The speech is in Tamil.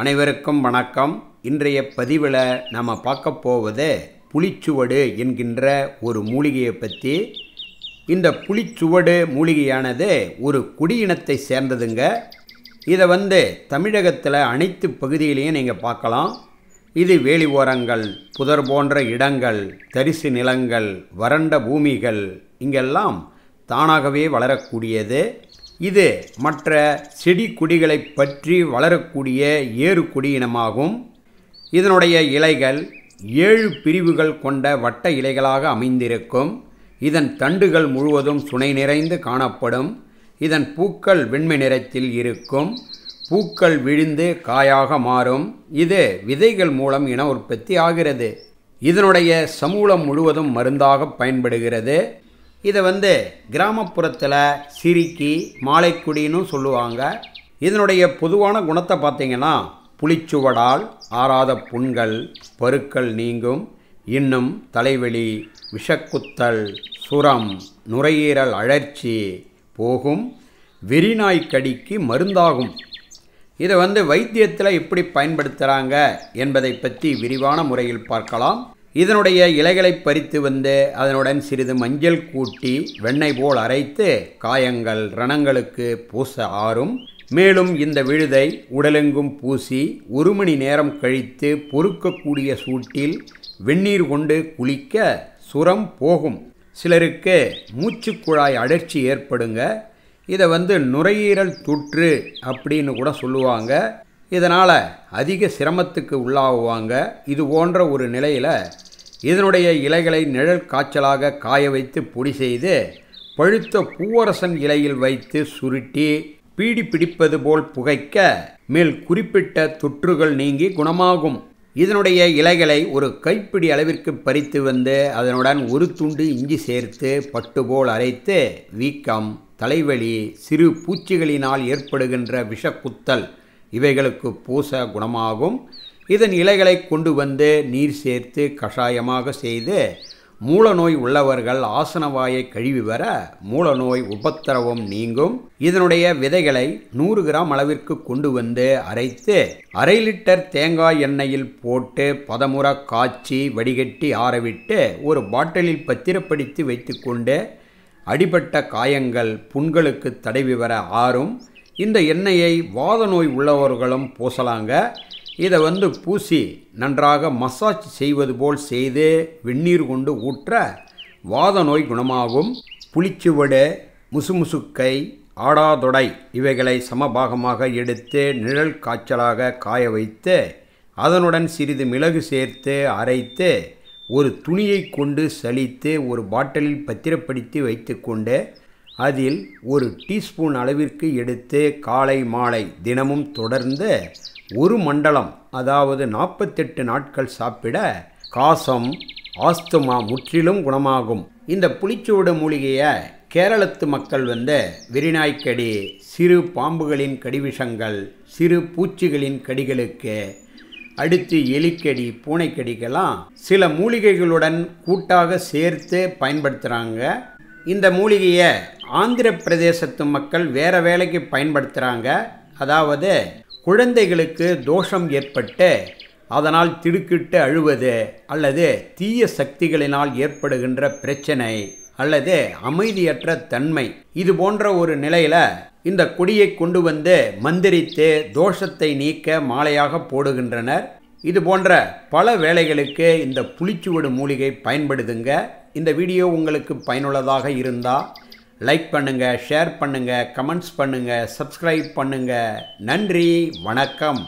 அனைவருக்கும் வணக்கம் இன்றைய பதிவில் நம்ம பார்க்க போவது புளிச்சுவடு என்கின்ற ஒரு மூலிகையை பற்றி இந்த புளிச்சுவடு மூலிகையானது ஒரு குடியினத்தை சேர்ந்ததுங்க இதை வந்து தமிழகத்தில் அனைத்து பகுதியிலையும் நீங்கள் பார்க்கலாம் இது வேலி ஓரங்கள் புதர் போன்ற இடங்கள் தரிசு நிலங்கள் வறண்ட பூமிகள் இங்கெல்லாம் தானாகவே வளரக்கூடியது இது மற்ற செடி கொடிகளை பற்றி வளரக்கூடிய ஏறு கொடி இனமாகும் இதனுடைய இலைகள் ஏழு பிரிவுகள் கொண்ட வட்ட இலைகளாக அமைந்திருக்கும் இதன் தண்டுகள் முழுவதும் சுனை நிறைந்து காணப்படும் இதன் பூக்கள் வெண்மை நிறத்தில் இருக்கும் பூக்கள் விழுந்து காயாக மாறும் இது விதைகள் மூலம் இன உற்பத்தி ஆகிறது இதனுடைய சமூகம் முழுவதும் மருந்தாக பயன்படுகிறது இதை வந்து கிராமப்புறத்தில் சிரிக்கி மாலைக்குடின்னு சொல்லுவாங்க இதனுடைய பொதுவான குணத்தை பார்த்திங்கன்னா புளிச்சுவடால் ஆறாத புண்கள் பருக்கள் நீங்கும் இன்னும் தலைவலி விஷக்குத்தல் சுரம் நுரையீரல் அழற்சி போகும் வெறிநாய்க்கடிக்கு மருந்தாகும் இதை வந்து வைத்தியத்தில் எப்படி பயன்படுத்துகிறாங்க என்பதை பற்றி விரிவான முறையில் பார்க்கலாம் இதனுடைய இலைகளை பறித்து வந்து அதனுடன் சிறிது மஞ்சள் கூட்டி வெண்ணெய் போல் அரைத்து காயங்கள் ரணங்களுக்கு பூச ஆறும் மேலும் இந்த விழுதை உடலெங்கும் பூசி ஒரு மணி நேரம் கழித்து பொறுக்கக்கூடிய சூட்டில் வெந்நீர் கொண்டு குளிக்க சுரம் போகும் சிலருக்கு மூச்சுக்குழாய் அழற்சி ஏற்படுங்க இதை வந்து நுரையீரல் தொற்று அப்படின்னு கூட சொல்லுவாங்க இதனால் அதிக சிரமத்துக்கு உள்ளாகுவாங்க இது போன்ற ஒரு நிலையில் இதனுடைய இலைகளை நிழல் காய்ச்சலாக காய வைத்து பொடி செய்து பழுத்த பூவரசன் இலையில் வைத்து சுருட்டி பீடி பிடிப்பது போல் புகைக்க மேல் குறிப்பிட்ட தொற்றுகள் நீங்கி குணமாகும் இதனுடைய இலைகளை ஒரு கைப்பிடி அளவிற்கு பறித்து வந்து அதனுடன் ஒரு துண்டு இஞ்சி சேர்த்து பட்டு போல் அரைத்து வீக்கம் தலைவலி சிறு பூச்சிகளினால் ஏற்படுகின்ற விஷக்குத்தல் இவைகளுக்கு பூச குணமாகும் இதன் இலைகளை கொண்டு வந்து நீர் சேர்த்து கஷாயமாக செய்து மூலநோய் உள்ளவர்கள் ஆசனவாயை கழுவி வர மூலநோய் உபத்திரவம் நீங்கும் இதனுடைய விதைகளை நூறு கிராம் அளவிற்கு கொண்டு வந்து அரைத்து அரை லிட்டர் தேங்காய் எண்ணெயில் போட்டு பதமுறை காய்ச்சி வடிகட்டி ஆறவிட்டு ஒரு பாட்டிலில் பத்திரப்படுத்தி வைத்துக்கொண்டு அடிபட்ட காயங்கள் புண்களுக்கு தடவி வர ஆறும் இந்த எண்ணெயை வாத நோய் உள்ளவர்களும் பூசலாங்க இதை வந்து பூசி நன்றாக மசாஜ் செய்வது போல் செய்து வெந்நீர் கொண்டு ஊற்ற வாத நோய் குணமாகும் புளிச்சுவடு முசுமுசுக்கை ஆடாதொடை இவைகளை சமபாகமாக எடுத்து நிழல் காய்ச்சலாக காய வைத்து அதனுடன் சிறிது மிளகு சேர்த்து அரைத்து ஒரு துணியை கொண்டு சலித்து ஒரு பாட்டிலில் பத்திரப்படுத்தி வைத்துக்கொண்டு அதில் ஒரு டீஸ்பூன் அளவிற்கு எடுத்து காலை மாலை தினமும் தொடர்ந்து ஒரு மண்டலம் அதாவது நாற்பத்தெட்டு நாட்கள் சாப்பிட காசம் ஆஸ்துமா முற்றிலும் குணமாகும் இந்த புளிச்சோடு மூலிகையை கேரளத்து மக்கள் வந்து வெறிநாய்க்கடி சிறு பாம்புகளின் கடிவிஷங்கள் சிறு பூச்சிகளின் கடிகளுக்கு அடுத்து எலிக்கடி பூனைக்கடிக்கெல்லாம் சில மூலிகைகளுடன் கூட்டாக சேர்த்து பயன்படுத்துகிறாங்க இந்த மூலிகையை ஆந்திர பிரதேசத்து மக்கள் வேறு வேலைக்கு பயன்படுத்துகிறாங்க அதாவது குழந்தைகளுக்கு தோஷம் ஏற்பட்டு அதனால் திடுக்கிட்டு அழுவது அல்லது தீய சக்திகளினால் ஏற்படுகின்ற பிரச்சனை அல்லது அமைதியற்ற தன்மை இது போன்ற ஒரு நிலையில் இந்த கொடியை கொண்டு வந்து மந்திரித்து தோஷத்தை நீக்க மாலையாக போடுகின்றனர் இது போன்ற பல வேலைகளுக்கு இந்த புளிச்சுவடு மூலிகை பயன்படுதுங்க இந்த வீடியோ உங்களுக்கு பயனுள்ளதாக இருந்தால் லைக் பண்ணுங்கள் ஷேர் பண்ணுங்கள் கமெண்ட்ஸ் பண்ணுங்கள் சப்ஸ்கிரைப் பண்ணுங்கள் நன்றி வணக்கம்